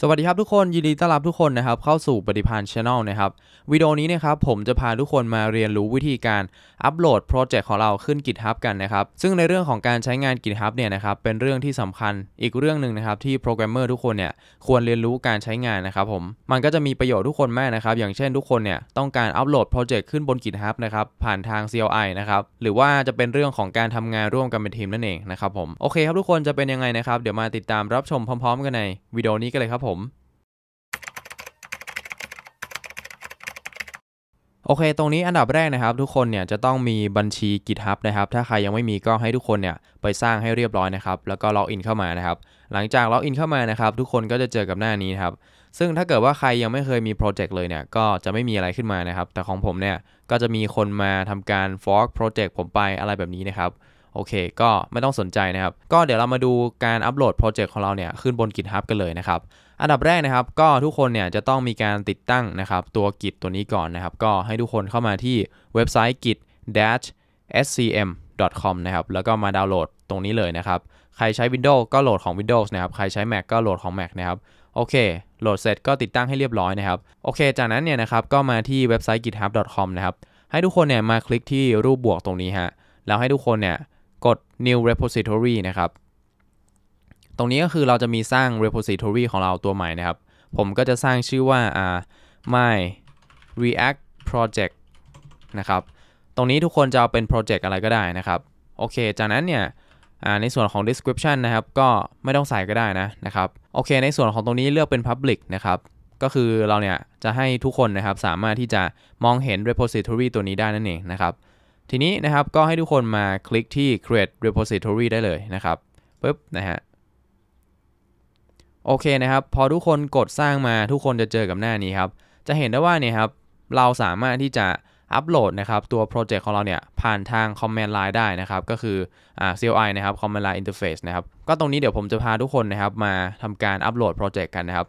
สวัสดีครับทุกคน ยินดีต้อนรับทุกคนนะครับเข้าสู่ปฏิพันธ์ช a n e l นะครับวิดีโอนี้นะครับผมจะพาทุกคนมาเรียนรู้วิธีการอัปโหลดโปรเจกต์ของเราขึ้น GitHub กันนะครับ ซึ่งในเรื่องของการใช้งาน GitHub เนี่ยนะครับเป็นเรื่องที่สำคัญอีกเรื่องหนึ่งนะครับที่โปรแกรมเมอร์ทุกคนเนี่ยควรเรียนรู้การใช้งานนะครับผมมันก็จะมีประโยชน์ทุกคนมากนะครับ อย่างเช่นทุกคนเนี่ยต้องการอัปโหลดโปรเจกต์ขึ้นบน GitHub นะครับผ่านทาง CLI นะครับหรือว่าจะเป็นเรื่องของการทำงานร่วมกันเป็นทีมนั่นเองนะครับผมโอเคครับ ทุกคนจะเป็นยังไงนะครับเดี๋ยวมาติดตามรับชมพร้อมๆ กันในวิดีโอนี้กันเลยครับผมโอเค ตรงนี้อันดับแรกนะครับ ทุกคนเนี่ยจะต้องมีบัญชี GitHub นะครับ ถ้าใครยังไม่มีก็ให้ทุกคนเนี่ยไปสร้างให้เรียบร้อยนะครับ แล้วก็ล็อกอินเข้ามานะครับ หลังจากล็อกอินเข้ามานะครับทุกคนก็จะเจอกับหน้านี้ครับ ซึ่งถ้าเกิดว่าใครยังไม่เคยมีโปรเจกต์เลยเนี่ย ก็จะไม่มีอะไรขึ้นมานะครับ แต่ของผมเนี่ย ก็จะมีคนมาทำการฟอกโปรเจกต์ผมไปอะไรแบบนี้นะครับโอเค ก็ไม่ต้องสนใจนะครับ ก็เดี๋ยวเรามาดูการอัปโหลดโปรเจกต์ของเราเนี่ยขึ้นบน GitHub กันเลยนะครับ อันดับแรกนะครับ ก็ทุกคนเนี่ยจะต้องมีการติดตั้งนะครับ ตัว Git ตัวนี้ก่อนนะครับ ก็ให้ทุกคนเข้ามาที่เว็บไซต์ git scm com นะครับ แล้วก็มาดาวน์โหลดตรงนี้เลยนะครับ ใครใช้ Windows ก็โหลดของ Windows นะครับ ใครใช้ Mac ก็โหลดของ Mac นะครับ โอเค โหลดเสร็จก็ติดตั้งให้เรียบร้อยนะครับ โอเค จากนั้นเนี่ยนะครับ ก็มาที่เว็บไซต์ github.com นะครับ ให้ทุกคนเนี่ยมาคลิกที่รูปบวกตรงนี้ฮะแล้วให้ทุกคนเนี่ยกด new repository นะครับ ตรงนี้ก็คือเราจะมีสร้าง repository ของเราตัวใหม่นะครับ ผมก็จะสร้างชื่อว่า my react project นะครับ ตรงนี้ทุกคนจะเอาเป็น project อะไรก็ได้นะครับ โอเค จากนั้นเนี่ยในส่วนของ description นะครับ ก็ไม่ต้องใส่ก็ได้นะนะครับ โอเค ในส่วนของตรงนี้เลือกเป็น public นะครับ ก็คือเราเนี่ยจะให้ทุกคนนะครับสามารถที่จะมองเห็น repository ตัวนี้ได้นั่นเองนะครับทีนี้นะครับ ก็ให้ทุกคนมาคลิกที่ create repository ได้เลยนะครับปึ๊บนะฮะโอเคนะครับ พอทุกคนกดสร้างมาทุกคนจะเจอกับหน้านี้ครับ จะเห็นได้ว่าเนี่ยครับเราสามารถที่จะอัปโหลดนะครับ ตัวโปรเจกต์ของเราเนี่ยผ่านทาง command line ได้นะครับ ก็คืออ่า CLI นะครับ command line interface นะครับ ก็ตรงนี้เดี๋ยวผมจะพาทุกคนนะครับ มาทำการอัปโหลดโปรเจกต์กันนะครับ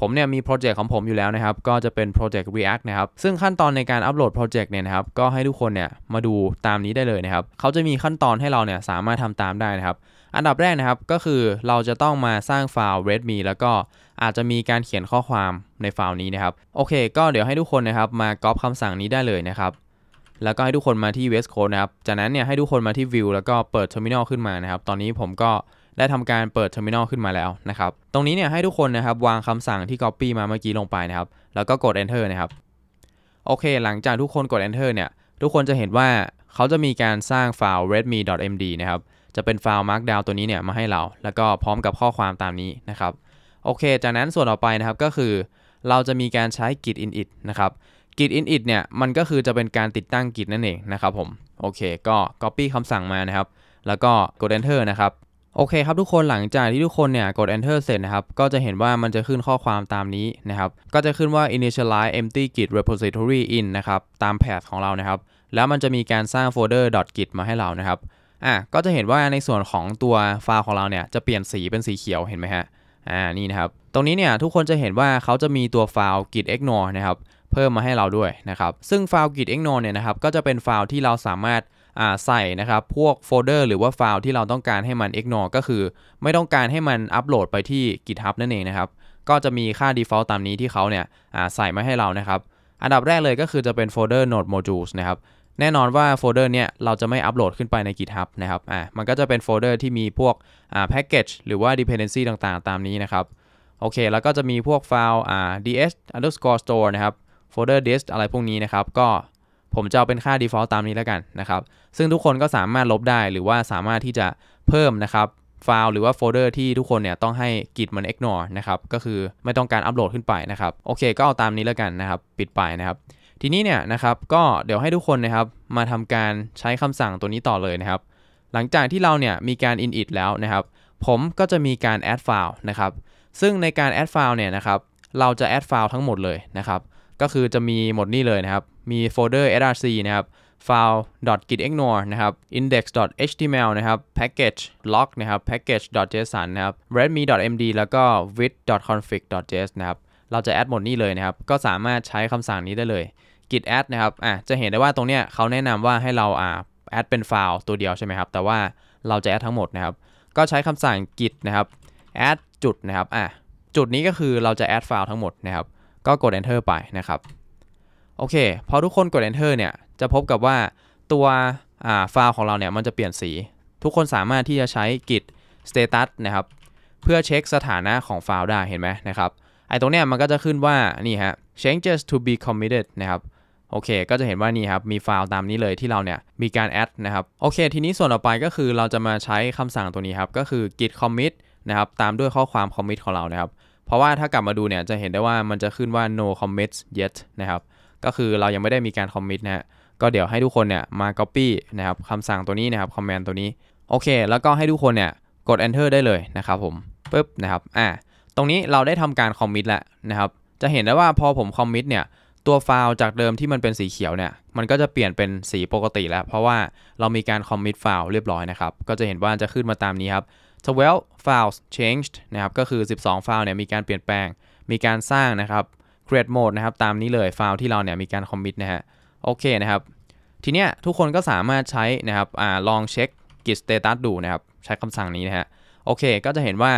ผมเนี่ยมีโปรเจกต์ของผมอยู่แล้วนะครับ ก็จะเป็นโปรเจกต์ React นะครับ ซึ่งขั้นตอนในการอัปโหลดโปรเจกต์เนี่ยนะครับ ก็ให้ทุกคนเนี่ยมาดูตามนี้ได้เลยนะครับ เขาจะมีขั้นตอนให้เราเนี่ยสามารถทำตามได้นะครับ อันดับแรกนะครับก็คือเราจะต้องมาสร้างไฟล์ readme แล้วก็อาจจะมีการเขียนข้อความในไฟล์นี้นะครับ โอเค ก็เดี๋ยวให้ทุกคนนะครับมาก๊อปคำสั่งนี้ได้เลยนะครับ แล้วก็ให้ทุกคนมาที่ VS Code นะครับ จากนั้นเนี่ยให้ทุกคนมาที่ View แล้วก็เปิด Terminal ขึ้นมานะครับ ตอนนี้ผมก็และทำการเปิดเทอร์มินอลขึ้นมาแล้วนะครับ ตรงนี้เนี่ยให้ทุกคนนะครับวางคำสั่งที่ Copy มาเมื่อกี้ลงไปนะครับ แล้วก็กด Enter นะครับ โอเค หลังจากทุกคนกด Enter เนี่ย ทุกคนจะเห็นว่าเขาจะมีการสร้างไฟล์ readme.md นะครับ จะเป็นไฟล์ Markdown ตัวนี้เนี่ยมาให้เรา แล้วก็พร้อมกับข้อความตามนี้นะครับ โอเค จากนั้นส่วนต่อไปนะครับก็คือ เราจะมีการใช้ git init นะครับ git init เนี่ยมันก็คือจะเป็นการติดตั้ง git นั่นเองนะครับ ผม โอเค ก็ copy คำสั่งมานะครับ แล้วก็กด enter นะครับโอเคครับทุกคนหลังจากที่ทุกคนเนี่ยกด enter เสร็จนะครับก็จะเห็นว่ามันจะขึ้นข้อความตามนี้นะครับก็จะขึ้นว่า initialize empty git repository in นะครับตามแพทของเรานะครับแล้วมันจะมีการสร้างโฟลเดอร์ .git มาให้เรานะครับอ่ะก็จะเห็นว่าในส่วนของตัวไฟล์ของเราเนี่ยจะเปลี่ยนสีเป็นสีเขียวเห็นไหมฮะอ่านี่นะครับตรงนี้เนี่ยทุกคนจะเห็นว่าเขาจะมีตัวไฟล์ git ignore นะครับเพิ่มมาให้เราด้วยนะครับ ซึ่งไฟล์ git ignore เนี่ยนะครับ ก็จะเป็นไฟล์ที่เราสามารถใส่นะครับพวกโฟลเดอร์หรือว่าไฟล์ที่เราต้องการให้มัน ignore ก็คือ ไม่ต้องการให้มันอัปโหลดไปที่ GitHub นั่นเองนะครับ ก็จะมีค่า default ตามนี้ที่เขาเนี่ยใส่มาให้เรานะครับ อันดับแรกเลยก็คือจะเป็นโฟลเดอร์ node modules นะครับแน่นอนว่าโฟลเดอร์เนี่ยเราจะไม่อัปโหลดขึ้นไปใน GitHub นะครับอ่ามันก็จะเป็นโฟลเดอร์ที่มีพวกอ่าแพ็กเกจหรือว่า dependency ต่างๆ ตามนี้นะครับโอเคแล้วก็จะมีพวกไฟล์อ่า ds underscore store นะครับโฟลเดอร์ dist อะไรพวกนี้นะครับก็ผมจะเอาเป็นค่า default ตามนี้แล้วกันนะครับ ซึ่งทุกคนก็สามารถลบได้หรือว่าสามารถที่จะเพิ่มนะครับไฟล์หรือว่าโฟลเดอร์ที่ทุกคนเนี่ยต้องให้กิดมัน ignore นะครับ ก็คือไม่ต้องการอัปโหลดขึ้นไปนะครับ โอเคก็เอาตามนี้แล้วกันนะครับ ปิดไปนะครับ ทีนี้เนี่ยนะครับก็เดี๋ยวให้ทุกคนนะครับมาทำการใช้คำสั่งตัวนี้ต่อเลยนะครับ หลังจากที่เราเนี่ยมีการ init แล้วนะครับ ผมก็จะมีการ add file นะครับ ซึ่งในการ add file เนี่ยนะครับเราจะ add file ทั้งหมดเลยนะครับก็คือจะมีหมดนี่เลยนะครับ มีโฟลเดอร์ src นะครับ file git ignore นะครับ index html นะครับ package log นะครับ package json นะครับ readme md แล้วก็ with config js นะครับ เราจะแอดหมดนี่เลยนะครับ ก็สามารถใช้คำสั่งนี้ได้เลย git add นะครับ อ่ะ จะเห็นได้ว่าตรงเนี้ยเขาแนะนำว่าให้เราอ่า add เป็นไฟล์ตัวเดียวใช่ไหมครับ แต่ว่าเราจะแอดทั้งหมดนะครับ ก็ใช้คำสั่ง git นะครับ add จุดนะครับ อ่ะ จุดนี้ก็คือเราจะแอดไฟล์ทั้งหมดนะครับก็กด enter ไปนะครับโอเคพอทุกคนกด enter เนี่ยจะพบกับว่าตัวไฟล์ของเราเนี่ยมันจะเปลี่ยนสี ทุกคนสามารถที่จะใช้กิจ status นะครับ เพื่อเช็คสถานะของไฟล์ได้เห็นไหมนะครับไอ้ตรงเนี้ยมันก็จะขึ้นว่า นี่ฮะ changes to be committed นะครับโอเค ก็จะเห็นว่านี่ครับ มีไฟล์ตามนี้เลยที่เราเนี่ยมีการแอดนะครับโอเคทีนี้ส่วนต่อไปก็คือเราจะมาใช้คำสั่งตัวนี้ครับก็คือ git commit นะครับ ตามด้วยข้อความ commit ของเรานะครับเพราะว่าถ้ากลับมาดูเนี่ยจะเห็นได้ว่ามันจะขึ้นว่า no commits yet นะครับ ก็คือเรายังไม่ได้มีการ commit นะฮะก็เดี๋ยวให้ทุกคนเนี่ยมา copy นะครับคำสั่งตัวนี้นะครับ command ตัวนี้โอเค แล้วก็ให้ทุกคนเนี่ยกด enter ได้เลยนะครับ ผมปึ๊บนะครับอ่าตรงนี้เราได้ทำการ commit แล้วนะครับ จะเห็นได้ว่าพอผม commit เนี่ย ตัวไฟล์จากเดิมที่มันเป็นสีเขียวเนี่ยมันก็จะเปลี่ยนเป็นสีปกติแล้ว เพราะว่าเรามีการคอมมิตไฟล์เรียบร้อยนะครับก็จะเห็นว่าจะขึ้นมาตามนี้ครับ12 files changed นะครับ ก็คือ 12ไฟล์เนี่ยมีการเปลี่ยนแปลง มีการสร้างนะครับ create mode นะครับตามนี้เลยไฟล์ที่เราเนี่ยมีการ commit นะฮะ โอเคนะครับ ทีเนี้ยทุกคนก็สามารถใช้นะครับอลองเช็ค git status ดูนะครับ ใช้คำสั่งนี้นะฮะ โอเค ก็จะเห็นว่า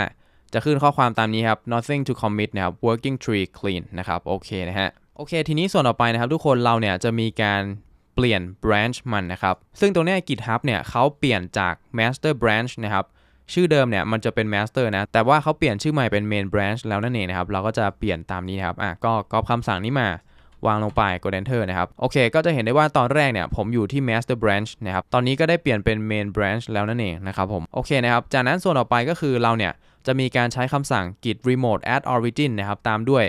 จะขึ้นข้อความตามนี้ครับ nothing to commit นะครับ working tree clean นะครับโอเคนะฮะ โอเคทีนี้ส่วนต่อไปนะครับ ทุกคนเราเนี่ยจะมีการเปลี่ยน branch มันนะครับ ซึ่งตรงนี้ GitHub เนี่ยเขาเปลี่ยนจาก master branch นะครับชื่อเดิมเนี่ยมันจะเป็น Master นะ แต่ว่าเขาเปลี่ยนชื่อใหม่เป็น Main Branch แล้วนั่นเองนะครับ เราก็จะเปลี่ยนตามนี้ครับ อ่ะ ก็ก๊อปคำสั่งนี้มาวางลงไปกด enter นะครับ โอเค ก็จะเห็นได้ว่าตอนแรกเนี่ยผมอยู่ที่ master branch นะครับ ตอนนี้ก็ได้เปลี่ยนเป็น main branch แล้วนั่นเองนะครับผม โอเคนะครับ จากนั้นส่วนต่อไปก็คือเราเนี่ย จะมีการใช้คำสั่ง git remote add origin นะครับ ตามด้วย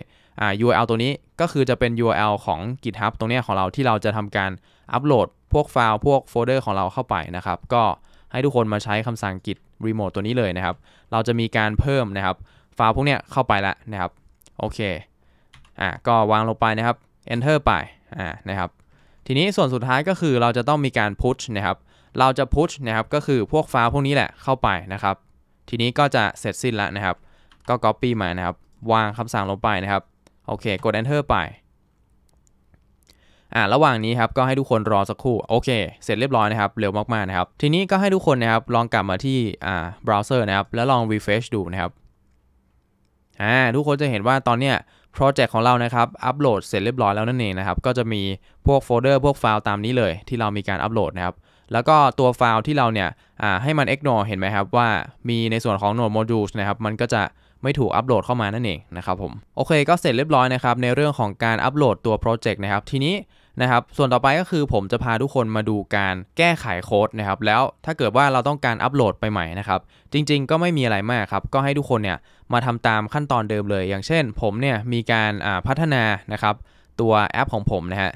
URL ตัวนี้ ก็คือจะเป็น URL ของ GitHub ตรงนี้ของเราที่เราจะทำการอัปโหลดพวกไฟล์พวกโฟลเดอร์ของเราเข้าไปนะครับ ก็ให้ทุกคนมาใช้คำสั่ง git รีโมทตัวนี้เลยนะครับ เราจะมีการเพิ่มนะครับไฟล์พวกเนี้ยเข้าไปแล้วนะครับ โอเค อ่ะก็วางลงไปนะครับ enter ไป อ่านะครับ ทีนี้ส่วนสุดท้ายก็คือเราจะต้องมีการ push นะครับ เราจะ push นะครับ ก็คือพวกไฟล์พวกนี้แหละเข้าไปนะครับ ทีนี้ก็จะเสร็จสิ้นแล้วนะครับ ก็ copy มานะครับ วางคำสั่งลงไปนะครับ โอเค กด enter ไปอ่าระหว่างนี้ครับก็ให้ทุกคนรอสักครู่ โอเค เสร็จเรียบร้อยนะครับเร็วมากๆนะครับทีนี้ก็ให้ทุกคนนะครับลองกลับมาที่อ่าเบราว์เซอร์นะครับแล้วลอง refresh ดูนะครับอ่าทุกคนจะเห็นว่าตอนเนี้ยโปรเจกต์ของเรานะครับอัปโหลดเสร็จเรียบร้อยแล้วนั่นเองนะครับ ก็จะมีพวกโฟลเดอร์พวกไฟล์ตามนี้เลยที่เรามีการอัปโหลดนะครับแล้วก็ตัวไฟล์ที่เราเนี่ยอ่าให้มัน ignore เห็นไหมครับ ว่ามีในส่วนของ node modules นะครับมันก็จะไม่ถูกอัปโหลดเข้ามานั่นเองนะครับผมโอเค ก็เสร็จเรียบร้อยนะครับ ในเรื่องของการอัปโหลดตัวโปรเจกต์นะครับ ทีนี้นะครับ ส่วนต่อไปก็คือผมจะพาทุกคนมาดูการแก้ไขโค้ดนะครับ แล้วถ้าเกิดว่าเราต้องการอัปโหลดไปใหม่นะครับจริง ๆก็ไม่มีอะไรมากครับ ก็ให้ทุกคนเนี่ยมาทำตามขั้นตอนเดิมเลย อย่างเช่นผมเนี่ยมีการพัฒนานะครับ ตัวแอปของผมนะฮะ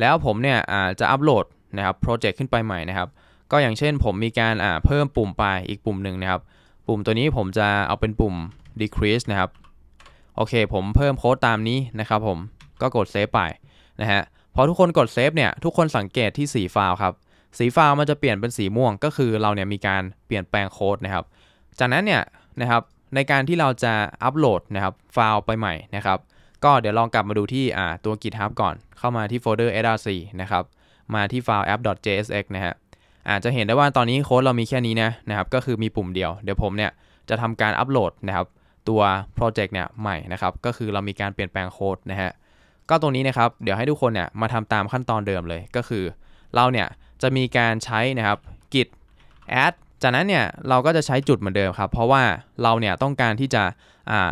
แล้วผมเนี่ยจะอัปโหลดนะครับโปรเจกต์ขึ้นไปใหม่นะครับ ก็อย่างเช่นผมมีการเพิ่มปุ่มไปอีกปุ่มหนึ่งนะครับ ปุ่มตัวนี้ผมจะเอาเป็นปุ่ม decrease นะครับโอเคผมเพิ่มโค้ดตามนี้นะครับ ผมก็กดเซฟไปนะฮะพอทุกคนกดเซฟเนี่ยทุกคนสังเกตที่สีฟ้าครับสีฟ้ามันจะเปลี่ยนเป็นสีม่วง ก็คือเราเนี่ยมีการเปลี่ยนแปลงโค้ดนะครับ จากนั้นเนี่ยนะครับในการที่เราจะอัปโหลดนะครับไฟล์ไปใหม่นะครับ ก็เดี๋ยวลองกลับมาดูที่อ่าตัว GitHub ก่อนเข้ามาที่โฟลเดอร์ src นะครับ มาที่ไฟล์ app.jsx นะฮะอาจจะเห็นได้ว่าตอนนี้โค้ดเรามีแค่นี้นะนะครับ ก็คือมีปุ่มเดียว เดี๋ยวผมเนี่ยจะทำการอัปโหลดนะครับ ตัวโปรเจกต์เนี่ยใหม่นะครับ ก็คือเรามีการเปลี่ยนแปลงโค้ดนะฮะก็ตรงนี้นะครับเดี๋ยวให้ทุกคนเนี่ยมาทำตามขั้นตอนเดิมเลย ก็คือเราเนี่ยจะมีการใช้นะครับ git add จากนั้นเนี่ยเราก็จะใช้จุดเหมือนเดิมครับ เพราะว่าเราเนี่ยต้องการที่จะ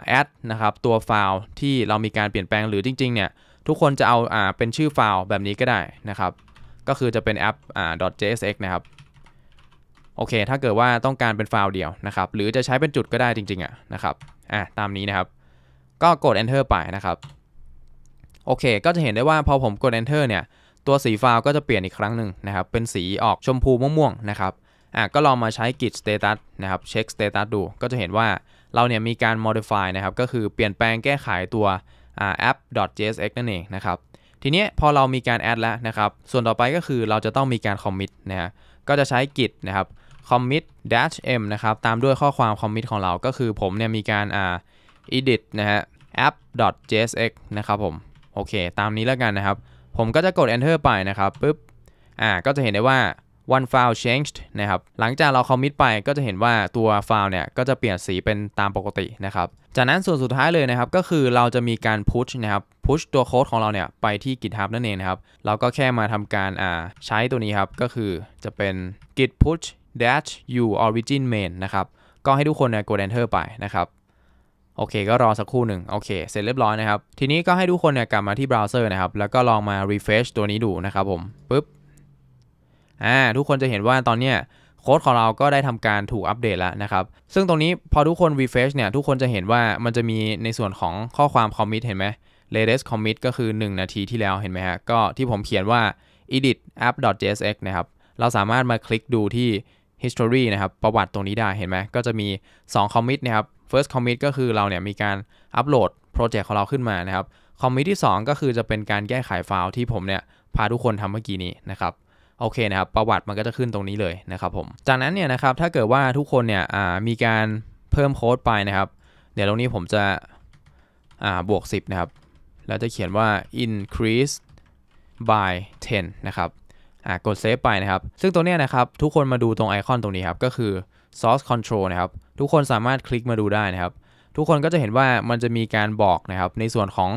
แอดนะครับ ตัวไฟล์ที่เรามีการเปลี่ยนแปลงหรือจริงๆเนี่ย ทุกคนจะเอาอ่าเป็นชื่อไฟล์แบบนี้ก็ได้นะครับก็คือจะเป็นแอปอ่า .jsx นะครับโอเค ถ้าเกิดว่าต้องการเป็นไฟล์เดียวนะครับ หรือจะใช้เป็นจุดก็ได้จริงๆอ่ะนะครับอ่ะตามนี้นะครับ ก็กด enter ไปนะครับโอเค ก็จะเห็นได้ว่าพอผมกด enter เนี่ย ตัวสีฟ้าก็จะเปลี่ยนอีกครั้งหนึ่งนะครับ เป็นสีออกชมพูม่วงๆนะครับ อ่ะ ก็ลองมาใช้ git status นะครับ เช็ค status ดู ก็จะเห็นว่าเราเนี่ยมีการ modify นะครับ ก็คือเปลี่ยนแปลงแก้ไขตัว app.jsx นั่นเองนะครับ ทีนี้พอเรามีการ add แล้วนะครับ ส่วนต่อไปก็คือเราจะต้องมีการ commit นะฮะ ก็จะใช้ git นะครับ commit dash m นะครับ ตามด้วยข้อความ commit ของเราก็คือผมเนี่ยมีการอ่า edit นะฮะ app.jsx นะครับผมโอเคตามนี้แล้วกันนะครับ ผมก็จะกด enter ไปนะครับปุ๊บอ่าก็จะเห็นได้ว่า one file changed นะครับหลังจากเรา commit ไปก็จะเห็นว่าตัวไฟล์เนี่ยก็จะเปลี่ยนสีเป็นตามปกตินะครับ จากนั้นส่วนสุดท้ายเลยนะครับก็คือเราจะมีการ push นะครับ push ตัวโค้ดของเราเนี่ยไปที่ GitHub นั่นเองนะครับ เราก็แค่มาทำการอ่าใช้ตัวนี้ครับ ก็คือจะเป็น git push dash u origin main นะครับก็ให้ทุกคนเนี่ยกด enter ไปนะครับโอเค ก็รอสักครู่หนึ่งโอเค เสร็จเรียบร้อยนะครับ ทีนี้ก็ให้ทุกคนเนี่ยกลับมาที่เบราว์เซอร์นะครับ แล้วก็ลองมา refresh ตัวนี้ดูนะครับผมปุ๊บอ่าทุกคนจะเห็นว่าตอนเนี้ยโค้ดของเราก็ได้ทำการถูกอัปเดตแล้วนะครับ ซึ่งตรงนี้พอทุกคน refresh เนี่ยทุกคนจะเห็นว่ามันจะมีในส่วนของข้อความ commit เห็นไหม latest commit ก็คือ 1 นาทีที่แล้วเห็นไหมฮะก็ที่ผมเขียนว่า edit app.jsx นะครับเราสามารถมาคลิกดูที่ history นะครับ ประวัติตรงนี้ได้เห็นไหมก็จะมี2 commit นะครับ first commit ก็คือเราเนี่ยมีการอัปโหลดโปรเจกต์ของเราขึ้นมานะครับคอมมิตที่ 2 ก็คือจะเป็นการแก้ไขไฟล์ที่ผมเนี่ยพาทุกคนทำเมื่อกี้นี้นะครับโอเคนะครับประวัติมันก็จะขึ้นตรงนี้เลยนะครับผมจากนั้นเนี่ยนะครับถ้าเกิดว่าทุกคนเนี่ยมีการเพิ่มโค้ดไปนะครับ เดี๋ยวตรงนี้ผมจะบวก10นะครับแล้วจะเขียนว่า increase by 10นะครับกดเซฟไปนะครับซึ่งตัวเนี้ยนะครับทุกคนมาดูตรงไอคอนตรงนี้ครับก็คือ Source Control นะครับ ทุกคนสามารถคลิกมาดูได้นะครับ ทุกคนก็จะเห็นว่ามันจะมีการบอกนะครับ ในส่วนของ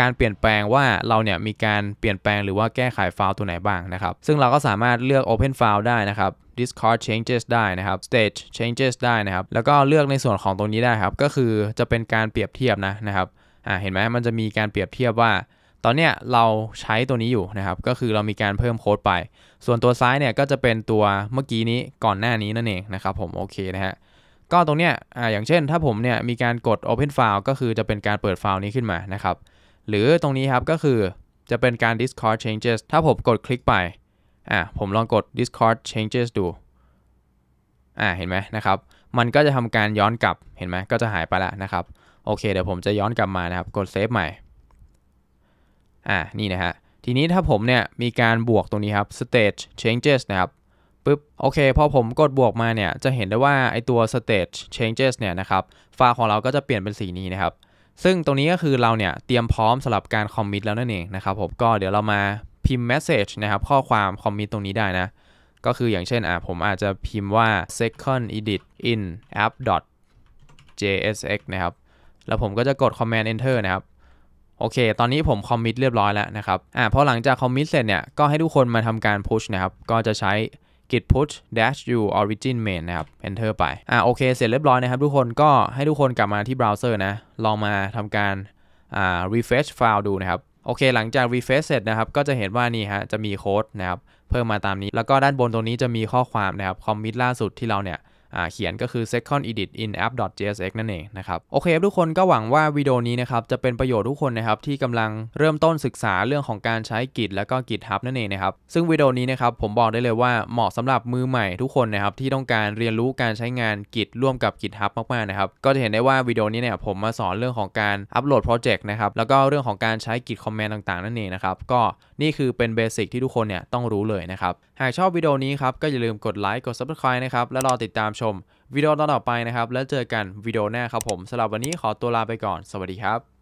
การเปลี่ยนแปลงว่าเราเนี่ยมีการเปลี่ยนแปลงหรือว่าแก้ไขไฟล์ตัวไหนบ้างนะครับ ซึ่งเราก็สามารถเลือก Open File ได้นะครับ d i s c a r d changes ได้นะครับ Stage changes ได้นะครับ แล้วก็เลือกในส่วนของตรงนี้ได้ครับ ก็คือจะเป็นการเปรียบเทียบนะนะครับ อ่า เห็นไหม มันจะมีการเปรียบเทียบว่าตอนเนี้ยเราใช้ตัวนี้อยู่นะครับ ก็คือเรามีการเพิ่มโค้ดไป ส่วนตัวซ้ายเนี่ยก็จะเป็นตัวเมื่อกี้นี้ก่อนหน้านี้นั่นเองนะครับผมโอเคนะฮะ ก็ตรงเนี้ยอ่าอย่างเช่นถ้าผมเนี่ยมีการกด Open File ก็คือจะเป็นการเปิดไฟล์นี้ขึ้นมานะครับ หรือตรงนี้ครับก็คือจะเป็นการ Discord Changes ถ้าผมกดคลิกไปอ่าผมลองกด Discord Changes ดูอ่าเห็นไหมนะครับมันก็จะทำการย้อนกลับเห็นไหมก็จะหายไปละนะครับโอเคเดี๋ยวผมจะย้อนกลับมานะครับกดเซฟใหม่อ่านี่นะฮะทีนี้ถ้าผมเนี่ยมีการบวกตรงนี้ครับ stage changes นะครับปึ๊บโอเคพอผมกดบวกมาเนี่ยจะเห็นได้ว่าไอตัว stage changes เนี่ยนะครับฟ้าของเราก็จะเปลี่ยนเป็นสีนี้นะครับ ซึ่งตรงนี้ก็คือเราเนี่ย เตรียมพร้อมสำหรับการคอมมิตแล้วนั่นเองนะครับ ผมก็เดี๋ยวเรามาพิมพ์ message นะครับข้อความคอมมิตตรงนี้ได้นะก็คืออย่างเช่นอ่ะผมอาจจะพิมพ์ว่า second edit in app jsx นะครับ แล้วผมก็จะกด command enter นะครับโอเค ตอนนี้ผมคอมมิตเรียบร้อยแล้วนะครับ อ่าพอหลังจากคอมมิตเสร็จเนี่ย ก็ให้ทุกคนมาทำการ push นะครับ ก็จะใช้ git push dash u origin main นะครับ enter ไป อ่าโอเค เสร็จเรียบร้อยนะครับ ทุกคน ก็ให้ทุกคนกลับมาที่เบราว์เซอร์นะ ลองมาทำการ อ่า refresh ไฟล์ดูนะครับ โอเค หลังจาก refresh เสร็จนะครับ ก็จะเห็นว่านี่ฮะ จะมีโค้ดนะครับ เพิ่มมาตามนี้ แล้วก็ด้านบนตรงนี้จะมีข้อความนะครับ คอมมิตล่าสุดที่เราเนี่ยเขียนก็คือ second edit in app jsx นั่นเองนะครับ โอเค ทุกคนก็หวังว่าวิดีโอนี้นะครับจะเป็นประโยชน์ทุกคนนะครับที่กำลังเริ่มต้นศึกษาเรื่องของการใช้ Git แล้วก็ GitHub นั่นเองนะครับซึ่งวิดีโอนี้นะครับผมบอกได้เลยว่าเหมาะสำหรับมือใหม่ทุกคนนะครับที่ต้องการเรียนรู้การใช้งาน Git ร่วมกับ GitHub มาก ๆ นะครับก็จะเห็นได้ว่าวิดีโอนี้เนี่ยผมมาสอนเรื่องของการอัปโหลดโปรเจกต์นะครับแล้วก็เรื่องของการใช้ Git command ต่าง ๆ นั่นเองนะครับก็นี่คือเป็นเบสิกที่ทุกคนเนี่ยต้องรู้เลยนะครับหากชอบวิดีโอนี้ครับก็อย่าลืมกดไลค์กด subscribe นะครับแลวรอติดตามชชมวิดีโอตอนต่อไปนะครับ แล้วเจอกันวิดีโอหน้าครับผมสำหรับวันนี้ขอตัวลาไปก่อนสวัสดีครับ